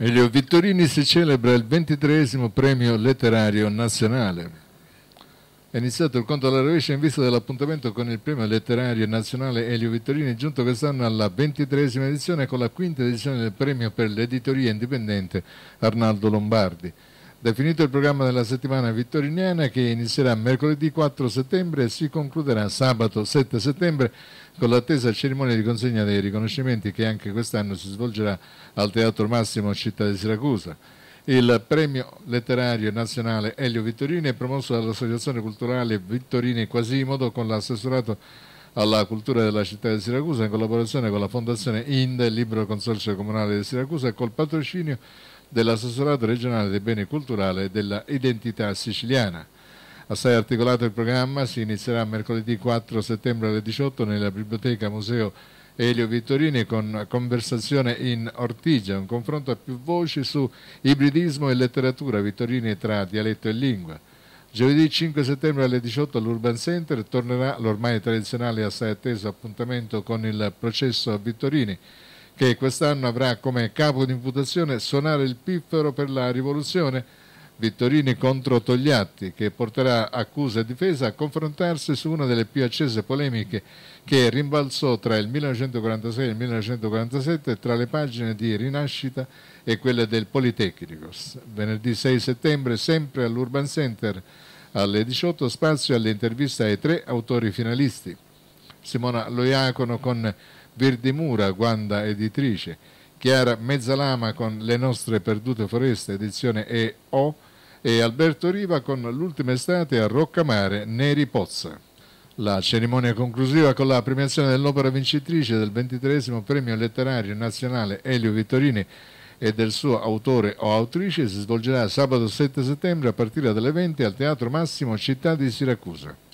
Elio Vittorini si celebra il ventitresimo premio letterario nazionale. È iniziato il conto alla rovescia in vista dell'appuntamento con il premio letterario nazionale Elio Vittorini, giunto quest'anno alla ventitresima edizione con la quinta edizione del premio per l'editoria indipendente Arnaldo Lombardi. Definito il programma della settimana vittoriniana che inizierà mercoledì 4 settembre e si concluderà sabato 7 settembre con l'attesa cerimonia di consegna dei riconoscimenti che anche quest'anno si svolgerà al Teatro Massimo Città di Siracusa. Il premio letterario nazionale Elio Vittorini è promosso dall'Associazione Culturale Vittorini Quasimodo con l'assessorato alla cultura della città di Siracusa in collaborazione con la Fondazione INDE, Libro Consorzio Comunale di Siracusa e col patrocinio dell'assessorato regionale dei beni culturali e della identità siciliana. Assai articolato il programma si inizierà mercoledì 4 settembre alle 18 nella Biblioteca Museo Elio Vittorini con conversazione in Ortigia, un confronto a più voci su ibridismo e letteratura Vittorini tra dialetto e lingua. Giovedì 5 settembre alle 18 all'Urban Center tornerà l'ormai tradizionale e assai atteso appuntamento con il processo a Vittorini che quest'anno avrà come capo di imputazione suonare il piffero per la rivoluzione, Vittorini contro Togliatti, che porterà accusa e difesa a confrontarsi su una delle più accese polemiche che rimbalzò tra il 1946 e il 1947 tra le pagine di Rinascita e quelle del Politecnico. Venerdì 6 settembre, sempre all'Urban Center, alle 18 spazio all'intervista ai tre autori finalisti. Simona Loiacono con Mura, Guanda Editrice, Chiara Mezzalama con Le nostre perdute foreste, edizione E.O., e Alberto Riva con L'ultima estate a Roccamare, Neri Pozza. La cerimonia conclusiva con la premiazione dell'opera vincitrice del ventitresimo premio letterario nazionale Elio Vittorini e del suo autore o autrice si svolgerà sabato 7 settembre a partire dalle 20 al Teatro Massimo Città di Siracusa.